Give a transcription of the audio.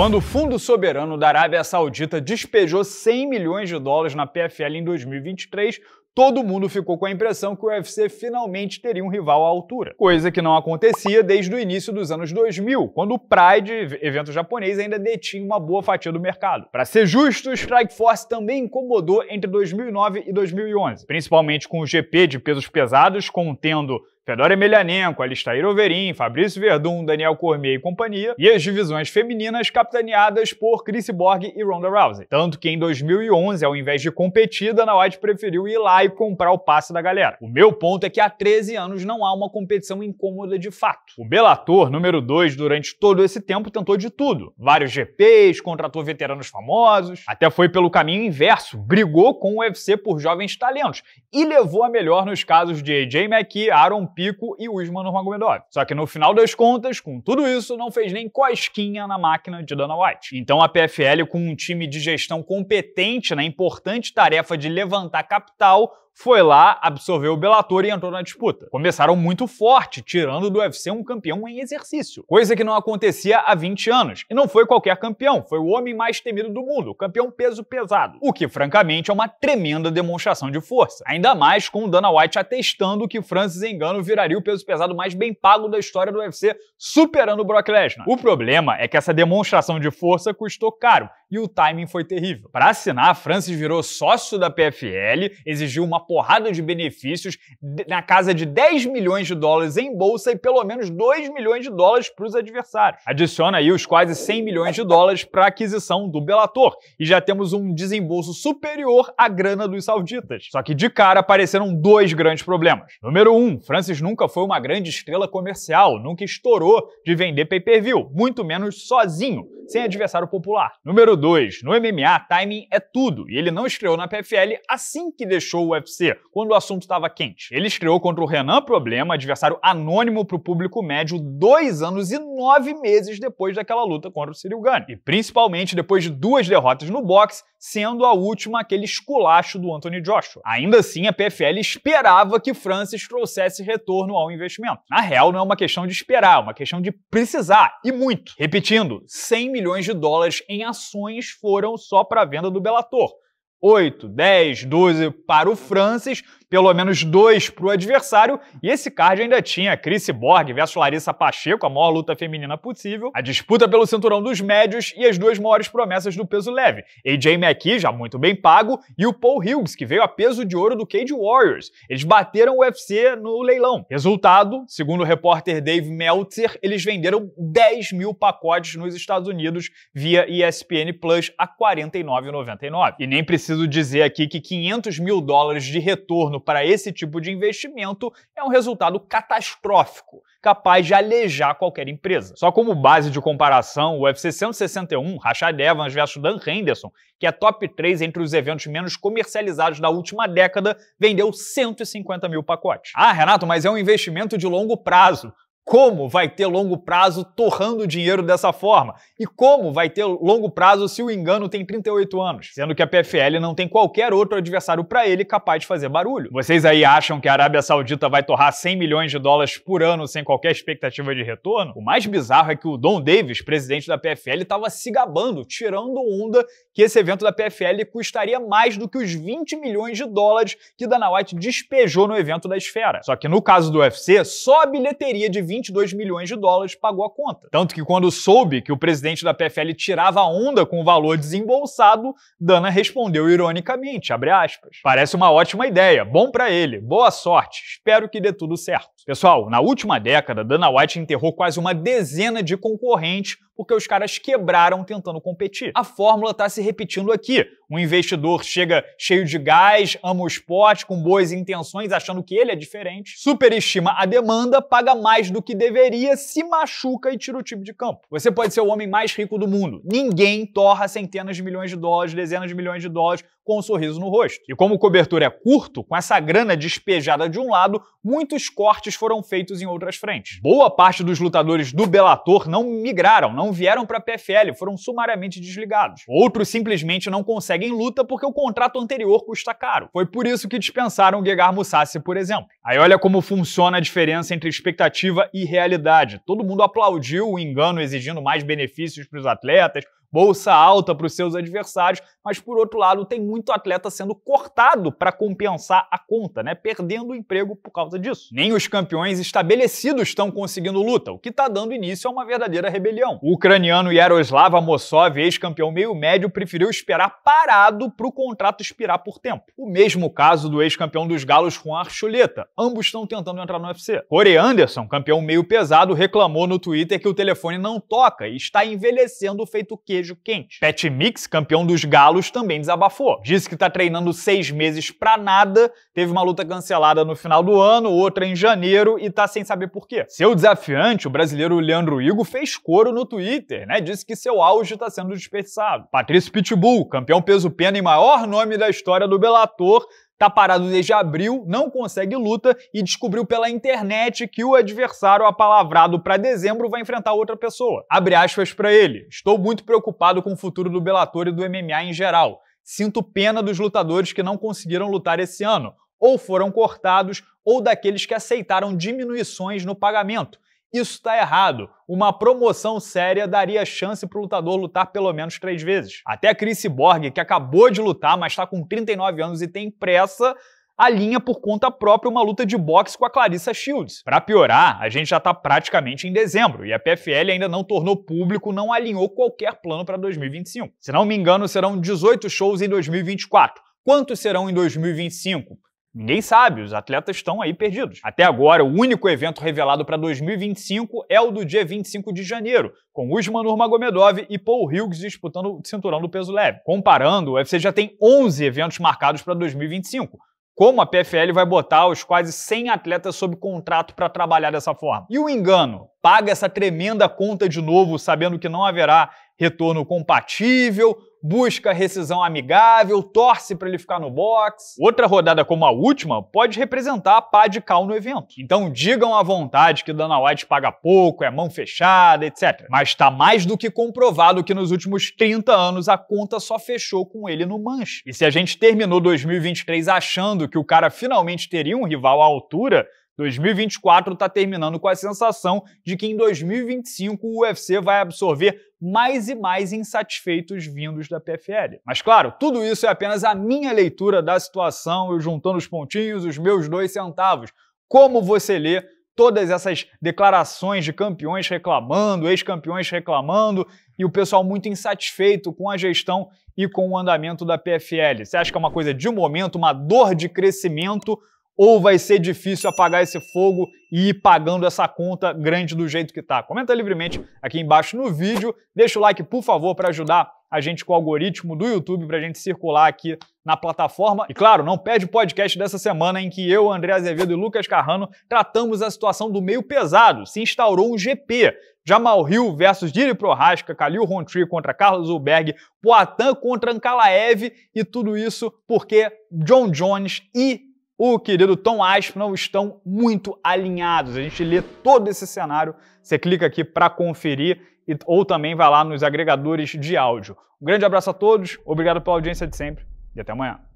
Quando o Fundo Soberano da Arábia Saudita despejou 100 milhões de dólares na PFL em 2023, todo mundo ficou com a impressão que o UFC finalmente teria um rival à altura. Coisa que não acontecia desde o início dos anos 2000, quando o Pride, evento japonês, ainda detinha uma boa fatia do mercado. Para ser justo, o Strikeforce também incomodou entre 2009 e 2011, principalmente com o GP de pesos pesados contendo Fedora Emelianenko, Alistair Overin, Fabrício Verdun, Daniel Cormier e companhia, e as divisões femininas capitaneadas por Chris Borg e Ronda Rousey. Tanto que em 2011, ao invés de competir, Dana White preferiu ir lá e comprar o passe da galera. O meu ponto é que há 13 anos não há uma competição incômoda de fato. O Bellator, número 2, durante todo esse tempo tentou de tudo. Vários GPs, contratou veteranos famosos, até foi pelo caminho inverso, brigou com o UFC por jovens talentos e levou a melhor nos casos de AJ McKee, Aaron pico e Usman Nurmagomedov. Só que no final das contas, com tudo isso, não fez nem cosquinha na máquina de Dana White. Então a PFL, com um time de gestão competente na né, importante tarefa de levantar capital, foi lá, absorveu o Bellator e entrou na disputa. Começaram muito forte, tirando do UFC um campeão em exercício, coisa que não acontecia há 20 anos. E não foi qualquer campeão, foi o homem mais temido do mundo, o campeão peso pesado, o que francamente é uma tremenda demonstração de força. Ainda mais com o Dana White atestando que Francis Engano viraria o peso pesado mais bem pago da história do UFC, superando o Brock Lesnar. O problema é que essa demonstração de força custou caro e o timing foi terrível. Para assinar, Francis virou sócio da PFL, exigiu uma porrada de benefícios na casa de 10 milhões de dólares em bolsa e pelo menos 2 milhões de dólares para os adversários. Adiciona aí os quase 100 milhões de dólares para aquisição do Bellator e já temos um desembolso superior à grana dos sauditas. Só que de cara apareceram dois grandes problemas. Número 1, um, Francis nunca foi uma grande estrela comercial, nunca estourou de vender pay-per-view, muito menos sozinho, sem adversário popular. Número 2. No MMA, timing é tudo, e ele não estreou na PFL assim que deixou o UFC, quando o assunto estava quente. Ele estreou contra o Renan Problema, adversário anônimo para o público médio, dois anos e nove meses depois daquela luta contra o Cyril Gane. E principalmente depois de duas derrotas no boxe, sendo a última aquele esculacho do Anthony Joshua. Ainda assim, a PFL esperava que Francis trouxesse retorno ao investimento. Na real, não é uma questão de esperar, é uma questão de precisar, e muito. Repetindo, 100 milhões de dólares em ações ações foram só para a venda do Bellator. 8, 10, 12 para o Francis, pelo menos dois para o adversário. E esse card ainda tinha Chris Borg versus Larissa Pacheco, a maior luta feminina possível, a disputa pelo cinturão dos médios e as duas maiores promessas do peso leve. AJ McKee, já muito bem pago, e o Paul Hughes, que veio a peso de ouro do Cage Warriors. Eles bateram o UFC no leilão. Resultado, segundo o repórter Dave Meltzer, eles venderam 10 mil pacotes nos Estados Unidos via ESPN Plus a 49,99. E nem preciso dizer aqui que 500 mil dólares de retorno para esse tipo de investimento é um resultado catastrófico, capaz de alejar qualquer empresa. Só como base de comparação, o UFC 161, Rashad Evans vs Dan Henderson, que é top 3 entre os eventos menos comercializados da última década, vendeu 150 mil pacotes. Ah, Renato, mas é um investimento de longo prazo como vai ter longo prazo torrando dinheiro dessa forma? E como vai ter longo prazo se o engano tem 38 anos? Sendo que a PFL não tem qualquer outro adversário para ele capaz de fazer barulho. Vocês aí acham que a Arábia Saudita vai torrar 100 milhões de dólares por ano sem qualquer expectativa de retorno? O mais bizarro é que o Don Davis, presidente da PFL, estava se gabando, tirando onda que esse evento da PFL custaria mais do que os 20 milhões de dólares que Dana White despejou no evento da esfera. Só que no caso do UFC, só a bilheteria de 20 22 milhões de dólares pagou a conta. Tanto que quando soube que o presidente da PFL tirava a onda com o valor desembolsado, Dana respondeu ironicamente, aspas, Parece uma ótima ideia, bom para ele, boa sorte, espero que dê tudo certo. Pessoal, na última década, Dana White enterrou quase uma dezena de concorrentes porque os caras quebraram tentando competir. A fórmula está se repetindo aqui. Um investidor chega cheio de gás, ama o esporte, com boas intenções, achando que ele é diferente, superestima a demanda, paga mais do que deveria, se machuca e tira o time de campo. Você pode ser o homem mais rico do mundo. Ninguém torra centenas de milhões de dólares, dezenas de milhões de dólares com um sorriso no rosto. E como o cobertor é curto, com essa grana despejada de um lado, muitos cortes foram feitos em outras frentes. Boa parte dos lutadores do Bellator não migraram, não vieram para a PFL, foram sumariamente desligados. Outros simplesmente não conseguem luta porque o contrato anterior custa caro. Foi por isso que dispensaram o Gegar Mousasi, por exemplo. Aí olha como funciona a diferença entre expectativa e realidade. Todo mundo aplaudiu o engano exigindo mais benefícios para os atletas, bolsa alta para os seus adversários, mas por outro lado, tem muito atleta sendo cortado para compensar a conta, né? Perdendo o emprego por causa disso. Nem os campeões estabelecidos estão conseguindo luta, o que está dando início a uma verdadeira rebelião. O ucraniano Yaroslav Amosov, ex-campeão meio médio, preferiu esperar parado para o contrato expirar por tempo. O mesmo caso do ex-campeão dos galos com Archuleta. Ambos estão tentando entrar no UFC. Corey Anderson, campeão meio pesado, reclamou no Twitter que o telefone não toca e está envelhecendo feito que queijo quente. Pat Mix, campeão dos galos, também desabafou. Disse que está treinando seis meses pra nada, teve uma luta cancelada no final do ano, outra em janeiro e tá sem saber por quê. Seu desafiante, o brasileiro Leandro Igo, fez coro no Twitter, né? Disse que seu auge está sendo desperdiçado. Patrício Pitbull, campeão peso-pena e maior nome da história do Bellator, Tá parado desde abril, não consegue luta e descobriu pela internet que o adversário apalavrado para dezembro vai enfrentar outra pessoa. Abre aspas para ele. Estou muito preocupado com o futuro do Bellator e do MMA em geral. Sinto pena dos lutadores que não conseguiram lutar esse ano, ou foram cortados, ou daqueles que aceitaram diminuições no pagamento isso está errado. Uma promoção séria daria chance para o lutador lutar pelo menos três vezes. Até a Chris Borg, que acabou de lutar, mas está com 39 anos e tem pressa, alinha por conta própria uma luta de boxe com a Clarissa Shields. Para piorar, a gente já está praticamente em dezembro e a PFL ainda não tornou público, não alinhou qualquer plano para 2025. Se não me engano, serão 18 shows em 2024. Quantos serão em 2025? Ninguém sabe, os atletas estão aí perdidos. Até agora, o único evento revelado para 2025 é o do dia 25 de janeiro, com Usman Nurmagomedov e Paul Hughes disputando o cinturão do peso leve. Comparando, o UFC já tem 11 eventos marcados para 2025. Como a PFL vai botar os quase 100 atletas sob contrato para trabalhar dessa forma? E o engano? Paga essa tremenda conta de novo, sabendo que não haverá retorno compatível, busca rescisão amigável, torce para ele ficar no box. Outra rodada como a última pode representar a pá de cal no evento. Então digam à vontade que Dana White paga pouco, é mão fechada, etc. Mas está mais do que comprovado que nos últimos 30 anos a conta só fechou com ele no manche. E se a gente terminou 2023 achando que o cara finalmente teria um rival à altura, 2024 está terminando com a sensação de que em 2025 o UFC vai absorver mais e mais insatisfeitos vindos da PFL. Mas claro, tudo isso é apenas a minha leitura da situação, eu juntando os pontinhos, os meus dois centavos. Como você lê todas essas declarações de campeões reclamando, ex-campeões reclamando e o pessoal muito insatisfeito com a gestão e com o andamento da PFL. Você acha que é uma coisa de momento, uma dor de crescimento? ou vai ser difícil apagar esse fogo e ir pagando essa conta grande do jeito que tá? Comenta livremente aqui embaixo no vídeo, deixa o like, por favor, para ajudar a gente com o algoritmo do YouTube para a gente circular aqui na plataforma. E claro, não perde o podcast dessa semana em que eu, André Azevedo e Lucas Carrano tratamos a situação do meio pesado. Se instaurou um GP. Jamal Hill versus Diri Prohaska, Kalil Rontree contra Carlos Ulberg, Poitin contra Ankalaev e tudo isso porque John Jones e o querido Tom Aspinall estão muito alinhados. A gente lê todo esse cenário, você clica aqui para conferir e, ou também vai lá nos agregadores de áudio. Um grande abraço a todos, obrigado pela audiência de sempre e até amanhã.